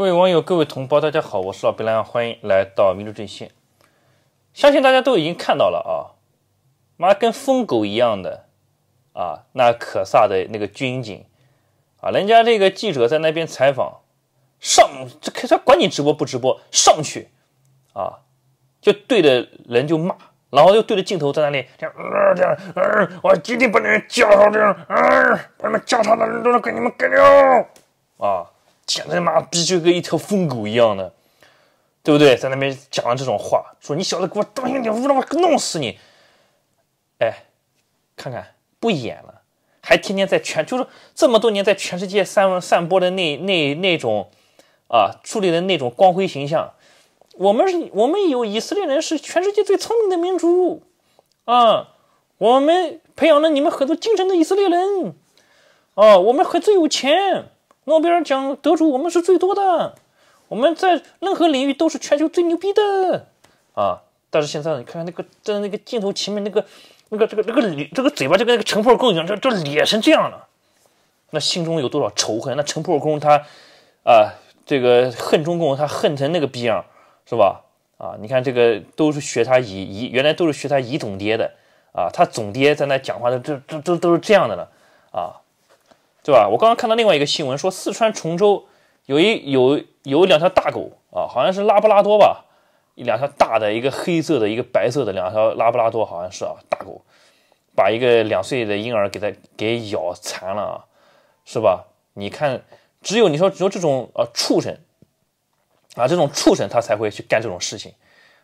各位网友，各位同胞，大家好，我是老白兰，欢迎来到民族阵线。相信大家都已经看到了啊，妈跟疯狗一样的啊！那可萨的那个军警啊，人家这个记者在那边采访，上这可车管你直播不直播，上去啊，就对着人就骂，然后又对着镜头在那里这样这样，我绝把不能叫上这样，把你们叫他的人都给你们干掉啊！现在他妈逼，就跟一条疯狗一样的，对不对？在那边讲了这种话，说你小子给我当心点，我他妈弄死你！哎，看看不演了，还天天在全，就是这么多年在全世界散散播的那那那种啊树立的那种光辉形象。我们是，我们有以色列人是全世界最聪明的民族啊！我们培养了你们很多精神的以色列人哦，我们很最有钱。诺贝尔奖得主，我们是最多的，我们在任何领域都是全球最牛逼的，啊！但是现在你看看那个在那个镜头前面那个那个这个这个脸这个嘴巴就跟那个陈破空一样，这这咧成这样了。那心中有多少仇恨？那陈破空他啊，这个恨中共，他恨成那个逼样，是吧？啊！你看这个都是学他姨姨，原来都是学他姨总爹的啊，他总爹在那讲话的，这这都都是这样的了啊。对吧？我刚刚看到另外一个新闻，说四川崇州有一有有两条大狗啊，好像是拉布拉多吧，两条大的，一个黑色的，一个白色的，两条拉布拉多好像是啊，大狗把一个两岁的婴儿给它给咬残了啊，是吧？你看，只有你说只有这种啊畜生啊这种畜生，他才会去干这种事情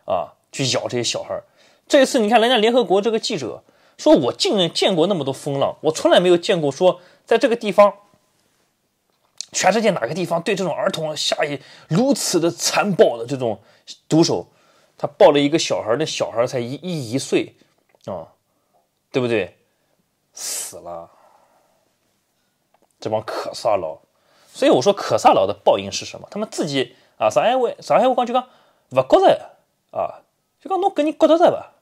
啊，去咬这些小孩。这一次你看，人家联合国这个记者说，我见见过那么多风浪，我从来没有见过说。在这个地方，全世界哪个地方对这种儿童下以如此的残暴的这种毒手？他抱了一个小孩那小孩才一一一岁啊，对不对？死了，这帮可萨老，所以我说，可萨老的报应是什么？他们自己啊，上海我上海话讲就讲，不国在啊，就讲侬跟你国在在吧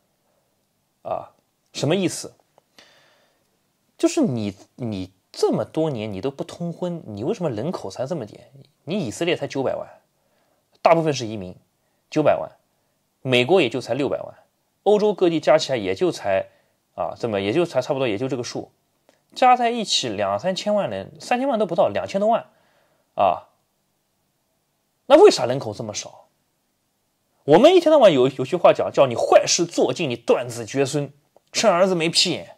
啊？什么意思？就是你，你。这么多年你都不通婚，你为什么人口才这么点？你以色列才九百万，大部分是移民，九百万；美国也就才六百万，欧洲各地加起来也就才啊，这么也就才差不多也就这个数，加在一起两三千万人，三千万都不到，两千多万啊。那为啥人口这么少？我们一天到晚有有句话讲，叫你坏事做尽，你断子绝孙，趁儿子没屁眼。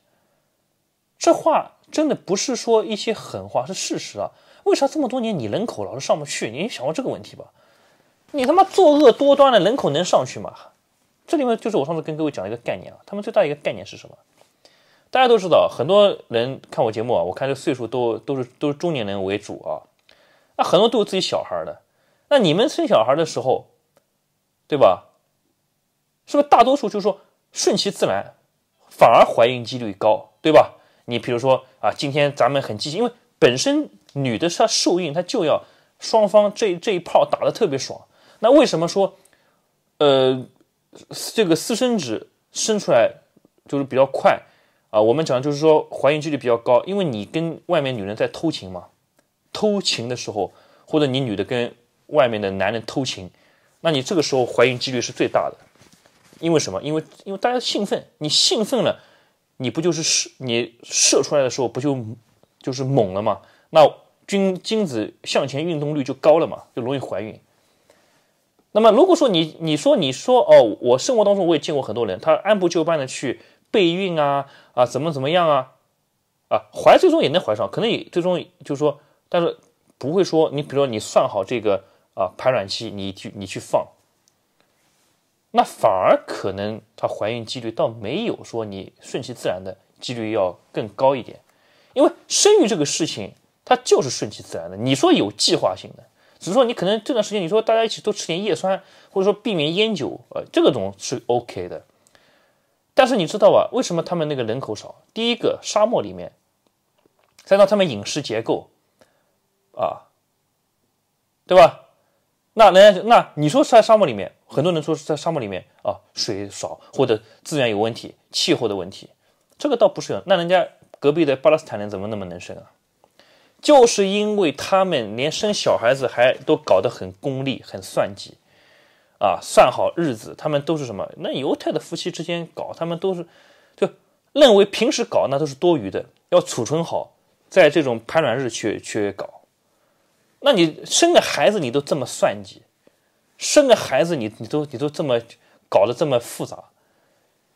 这话。真的不是说一些狠话，是事实啊！为啥这么多年你人口老是上不去？你想过这个问题吧？你他妈作恶多端的人口能上去吗？这里面就是我上次跟各位讲的一个概念啊。他们最大一个概念是什么？大家都知道，很多人看我节目啊，我看这岁数都都是都是中年人为主啊。那很多都有自己小孩的。那你们生小孩的时候，对吧？是不是大多数就说顺其自然，反而怀孕几率高，对吧？你比如说啊，今天咱们很激情，因为本身女的她受孕，她就要双方这这一炮打得特别爽。那为什么说，呃，这个私生子生出来就是比较快啊？我们讲就是说怀孕几率比较高，因为你跟外面女人在偷情嘛，偷情的时候或者你女的跟外面的男人偷情，那你这个时候怀孕几率是最大的。因为什么？因为因为大家兴奋，你兴奋了。你不就是射你射出来的时候不就就是猛了吗？那精精子向前运动率就高了嘛，就容易怀孕。那么如果说你你说你说哦，我生活当中我也见过很多人，他按部就班的去备孕啊啊怎么怎么样啊啊怀最终也能怀上，可能也最终就是说，但是不会说你比如说你算好这个啊排卵期，你去你去放。那反而可能她怀孕几率倒没有说你顺其自然的几率要更高一点，因为生育这个事情它就是顺其自然的。你说有计划性的，只是说你可能这段时间你说大家一起多吃点叶酸，或者说避免烟酒，呃，这个种是 OK 的。但是你知道吧，为什么他们那个人口少？第一个，沙漠里面；再到他们饮食结构，啊，对吧？那人家那你说在沙漠里面，很多人说是在沙漠里面啊，水少或者资源有问题、气候的问题，这个倒不是。那人家隔壁的巴勒斯坦人怎么那么能生啊？就是因为他们连生小孩子还都搞得很功利、很算计，啊，算好日子。他们都是什么？那犹太的夫妻之间搞，他们都是就认为平时搞那都是多余的，要储存好，在这种排卵日去去搞。那你生个孩子你都这么算计，生个孩子你你都你都这么搞得这么复杂，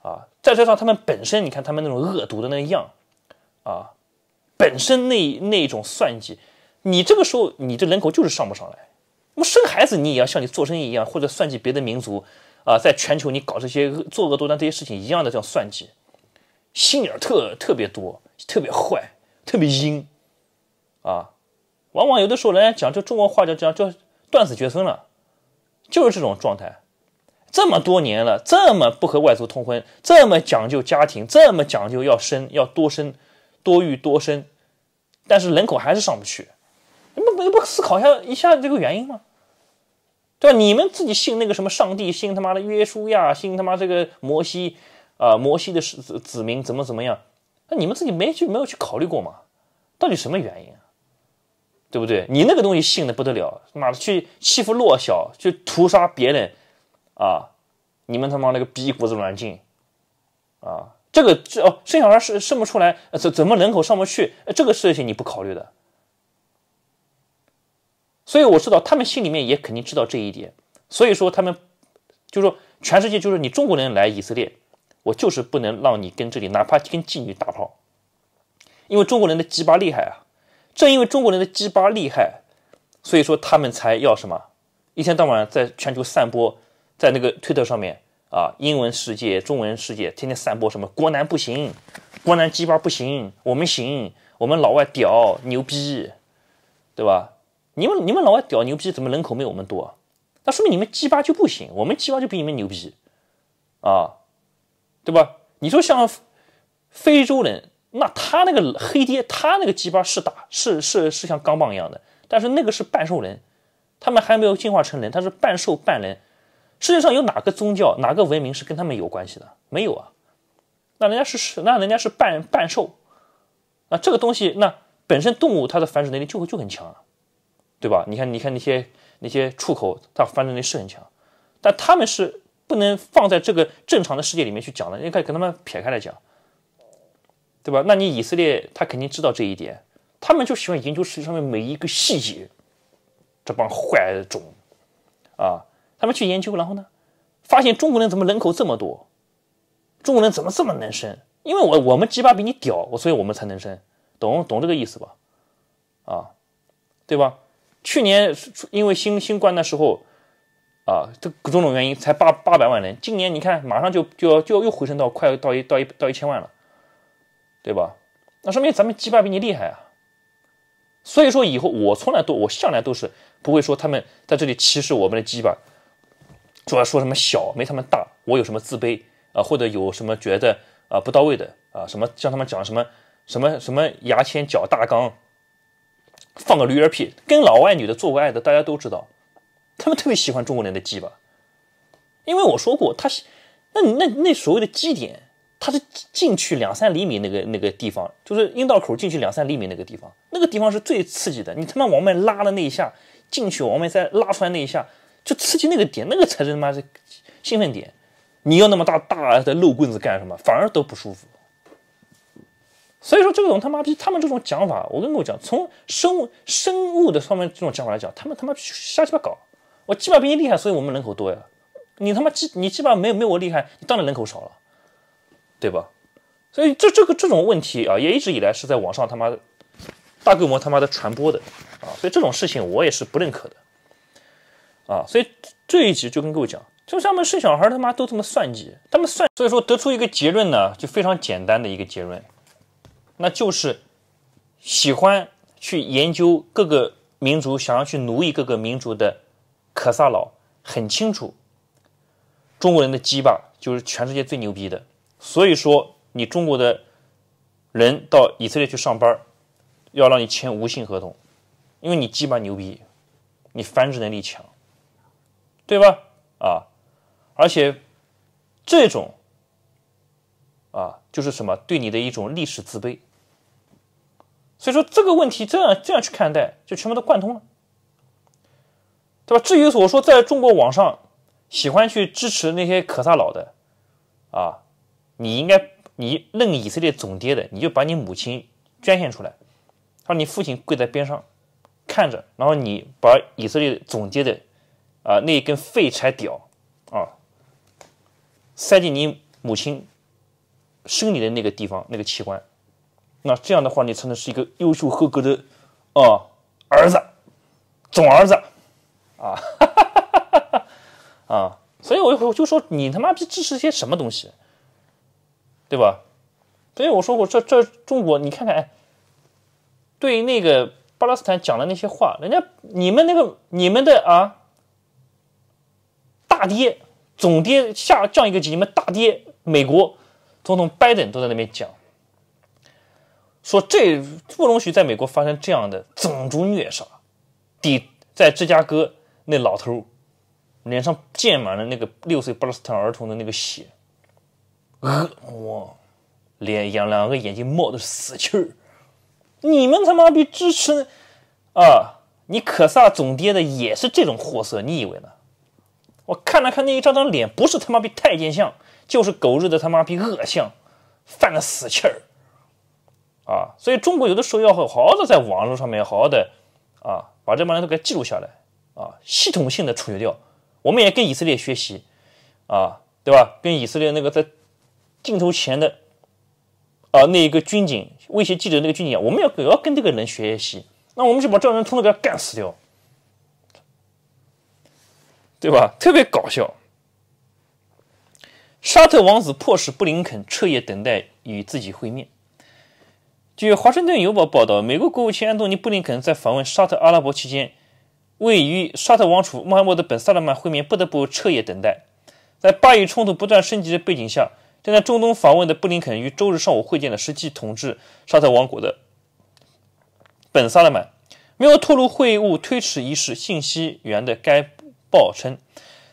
啊！再加上他们本身，你看他们那种恶毒的那样，啊，本身那那种算计，你这个时候你这人口就是上不上来。那么生孩子你也要像你做生意一样，或者算计别的民族，啊，在全球你搞这些作恶多端这些事情一样的这种算计，心眼特特别多，特别坏，特别阴，啊。往往有的时候，人家讲就中国话讲讲叫断子绝孙了，就是这种状态。这么多年了，这么不和外族通婚，这么讲究家庭，这么讲究要生要多生，多育多生，但是人口还是上不去。你们不不思考一下一下这个原因吗？对吧？你们自己信那个什么上帝，信他妈的约书亚，信他妈这个摩西啊，摩西的子子民怎么怎么样？那你们自己没去没有去考虑过吗？到底什么原因？对不对？你那个东西信的不得了，妈的去欺负弱小，去屠杀别人啊！你们他妈那个逼骨子软禁啊！这个这哦，生小孩生生不出来，怎怎么人口上不去？这个事情你不考虑的。所以我知道他们心里面也肯定知道这一点，所以说他们就说全世界就是你中国人来以色列，我就是不能让你跟这里哪怕跟妓女打炮，因为中国人的鸡巴厉害啊！正因为中国人的鸡巴厉害，所以说他们才要什么，一天到晚在全球散播，在那个推特上面啊，英文世界、中文世界天天散播什么“国男不行，国男鸡巴不行，我们行，我们老外屌牛逼”，对吧？你们你们老外屌牛逼，怎么人口没我们多？那说明你们鸡巴就不行，我们鸡巴就比你们牛逼，啊，对吧？你说像非洲人。那他那个黑爹，他那个鸡巴是大，是是是像钢棒一样的，但是那个是半兽人，他们还没有进化成人，他是半兽半人。世界上有哪个宗教、哪个文明是跟他们有关系的？没有啊。那人家是是，那人家是半半兽。那这个东西，那本身动物它的繁殖能力就就很强啊，对吧？你看你看那些那些触口，它繁殖能力是很强，但他们是不能放在这个正常的世界里面去讲的，你可以跟他们撇开来讲。对吧？那你以色列他肯定知道这一点，他们就喜欢研究世界上面每一个细节，这帮坏种，啊，他们去研究，然后呢，发现中国人怎么人口这么多，中国人怎么这么能生？因为我我们鸡巴比你屌，我所以我们才能生，懂懂这个意思吧？啊，对吧？去年因为新新冠的时候，啊，这种种原因才八八百万人，今年你看马上就就要就要又回升到快到一到一到一千万了。对吧？那说明咱们鸡巴比你厉害啊！所以说以后我从来都我向来都是不会说他们在这里歧视我们的鸡巴，主要说什么小没他们大，我有什么自卑啊，或者有什么觉得啊不到位的啊什么，像他们讲什么什么什么牙签脚大缸，放个驴儿屁！跟老外女的做过爱的大家都知道，他们特别喜欢中国人的鸡巴，因为我说过他是那那那所谓的基点。他是进去两三厘米那个那个地方，就是阴道口进去两三厘米那个地方，那个地方是最刺激的。你他妈往外面拉的那一下，进去往外面再拉出来那一下，就刺激那个点，那个才是他妈的兴奋点。你要那么大大的露棍子干什么？反而都不舒服。所以说这种他妈逼他们这种讲法，我跟你讲，从生物生物的方面这种讲法来讲，他们他妈瞎鸡巴搞。我鸡巴比你厉害，所以我们人口多呀。你他妈鸡你鸡巴没没我厉害，你当然人口少了。对吧？所以这这个这种问题啊，也一直以来是在网上他妈大规模他妈的传播的啊！所以这种事情我也是不认可的啊！所以这一集就跟各位讲，就他们生小孩他妈都这么算计，他们算，所以说得出一个结论呢，就非常简单的一个结论，那就是喜欢去研究各个民族，想要去奴役各个民族的可萨老很清楚，中国人的鸡巴就是全世界最牛逼的。所以说，你中国的人到以色列去上班，要让你签无性合同，因为你鸡巴牛逼，你繁殖能力强，对吧？啊，而且这种啊，就是什么对你的一种历史自卑。所以说这个问题这样这样去看待，就全部都贯通了，对吧？至于所说在中国网上喜欢去支持那些可萨老的啊。你应该，你认以色列总爹的，你就把你母亲捐献出来，让你父亲跪在边上看着，然后你把以色列总爹的啊那一根废柴屌啊塞进你母亲生理的那个地方那个器官，那这样的话你才能是一个优秀合格的啊儿子，总儿子啊，啊，所以我就我就说你他妈逼支持些什么东西。对吧？所以我说过，这这中国，你看看，对那个巴勒斯坦讲的那些话，人家你们那个你们的啊大跌总跌下降一个级，你们大跌，美国总统拜登都在那边讲，说这不容许在美国发生这样的种族虐杀。第，在芝加哥那老头脸上溅满了那个六岁巴勒斯坦儿童的那个血。恶我，两两两个眼睛冒的是死气儿，你们他妈逼支持啊，你可萨总爹的也是这种货色，你以为呢？我看了看那一张张脸，不是他妈逼太监相，就是狗日的他妈逼恶相，犯了死气儿，啊！所以中国有的时候要好好的在网络上面好好的啊，把这帮人都给记录下来啊，系统性的处决掉。我们也跟以色列学习啊，对吧？跟以色列那个在。镜头前的，啊，那个军警威胁记者，那个军警，我们要也要跟这个人学习，那我们就把这个人统统给他干死掉，对吧？特别搞笑。沙特王子迫使布林肯彻夜等待与自己会面。据《华盛顿邮报》报道，美国国务卿安东尼·布林肯在访问沙特阿拉伯期间，位与沙特王储穆罕默德·本·萨勒曼会面，不得不彻夜等待。在巴以冲突不断升级的背景下。正在中东访问的布林肯于周日上午会见了实际统治沙特王国的本·萨勒曼。没有透露会晤推迟一事。信息源的该报称，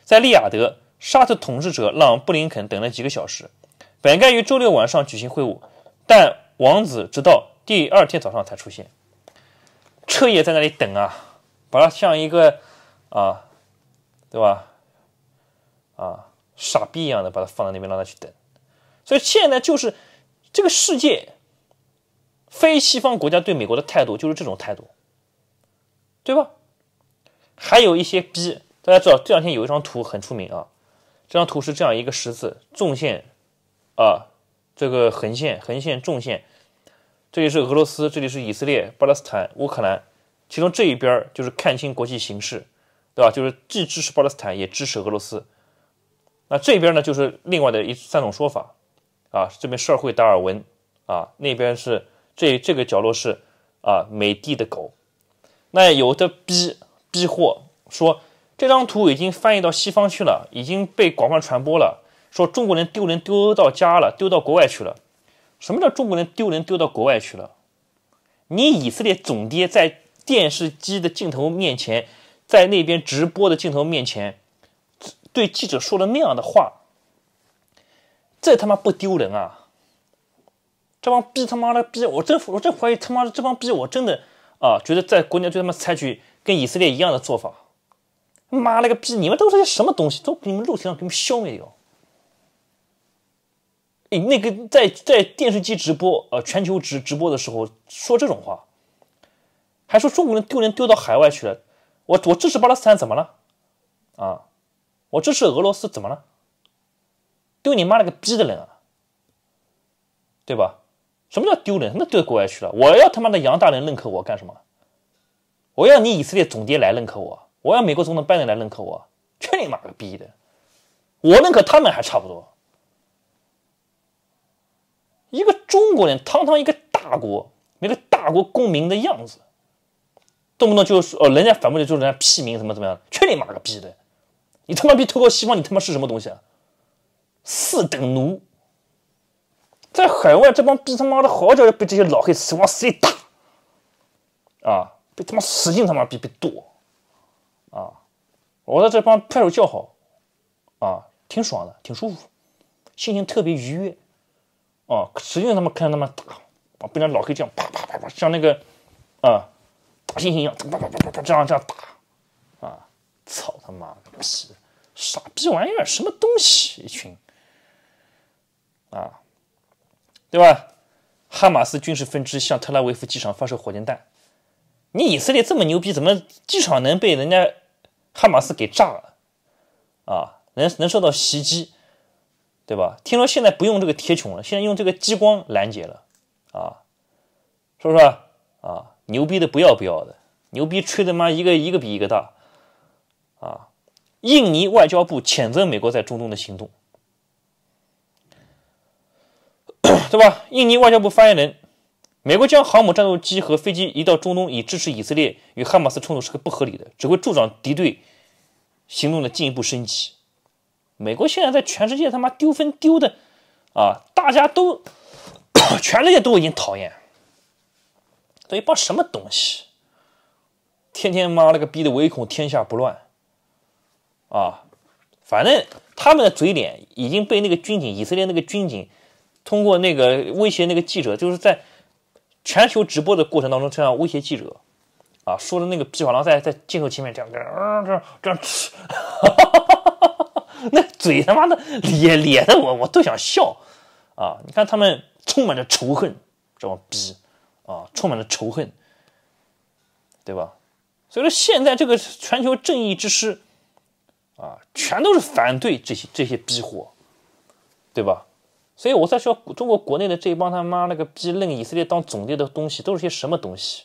在利雅得，沙特统治者让布林肯等了几个小时。本该于周六晚上举行会晤，但王子直到第二天早上才出现，彻夜在那里等啊，把他像一个啊，对吧？啊，傻逼一样的把他放在那边让他去等。所以现在就是这个世界，非西方国家对美国的态度就是这种态度，对吧？还有一些逼，大家知道这两天有一张图很出名啊。这张图是这样一个十字，纵线啊，这个横线，横线，纵线。这里是俄罗斯，这里是以色列、巴勒斯坦、乌克兰。其中这一边就是看清国际形势，对吧？就是既支持巴勒斯坦，也支持俄罗斯。那这边呢，就是另外的一三种说法。啊，这边社会达尔文，啊，那边是这这个角落是啊，美帝的狗，那有的逼逼货说这张图已经翻译到西方去了，已经被广泛传播了，说中国人丢人丢到家了，丢到国外去了。什么叫中国人丢人丢到国外去了？你以色列总爹在电视机的镜头面前，在那边直播的镜头面前，对记者说了那样的话。这他妈不丢人啊！这帮逼他妈的逼，我真我真怀疑他妈的这帮逼，我真的啊，觉得在国内对他们采取跟以色列一样的做法。妈了个逼，你们都是些什么东西？都你们肉体上给你们消灭掉！哎，那个在在电视机直播呃全球直直播的时候说这种话，还说中国人丢人丢到海外去了。我我支持巴勒斯坦怎么了？啊，我支持俄罗斯怎么了？丢你妈了个逼的人啊，对吧？什么叫丢人？那丢到国外去了。我要他妈的杨大人认可我干什么？我要你以色列总爹来认可我，我要美国总统拜登来认可我，去你妈个逼的！我认可他们还差不多。一个中国人，堂堂一个大国，没个大国公民的样子，动不动就是哦，人家反过来就是人家屁民，怎么怎么样？去你妈个逼的！你他妈逼偷个西方，你他妈是什么东西啊？四等奴，在海外这帮逼他妈的好脚要被这些老黑死往死里打，啊，被他妈使劲他妈逼逼剁，啊，我在这帮拍手叫好，啊，挺爽的，挺舒服，心情特别愉悦，啊，使劲他妈看他妈打，啊，被那老黑这样啪啪啪啪像那个啊大猩猩一样啪啪啪啪啪，这样这样打，啊，操他妈的逼，傻逼玩意儿，什么东西，一群。啊，对吧？哈马斯军事分支向特拉维夫机场发射火箭弹，你以色列这么牛逼，怎么机场能被人家哈马斯给炸了？啊，能能受到袭击，对吧？听说现在不用这个铁穹了，现在用这个激光拦截了，啊，是不是啊？牛逼的不要不要的，牛逼吹的妈一个一个比一个大，啊！印尼外交部谴责美国在中东的行动。对吧？印尼外交部发言人，美国将航母、战斗机和飞机移到中东，以支持以色列与哈马斯冲突，是个不合理的，只会助长敌对行动的进一步升级。美国现在在全世界他妈丢分丢的啊！大家都全世界都已经讨厌，都一帮什么东西，天天妈了个逼的，唯恐天下不乱啊！反正他们的嘴脸已经被那个军警、以色列那个军警。通过那个威胁那个记者，就是在全球直播的过程当中，这样威胁记者，啊，说的那个皮划艇在在镜头前面这样这样这样，那嘴他妈的咧咧的，我我都想笑啊！你看他们充满着仇恨，这么逼啊，充满了仇恨，对吧？所以说，现在这个全球正义之师啊，全都是反对这些这些逼货，对吧？所以我在说中国国内的这帮他妈那个逼认以色列当总爹的东西都是些什么东西？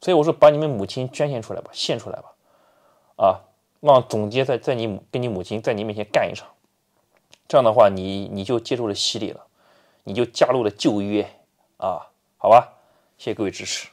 所以我说把你们母亲捐献出来吧，献出来吧，啊，让总爹在在你跟你母亲在你面前干一场，这样的话你你就接受了洗礼了，你就加入了旧约啊，好吧，谢谢各位支持。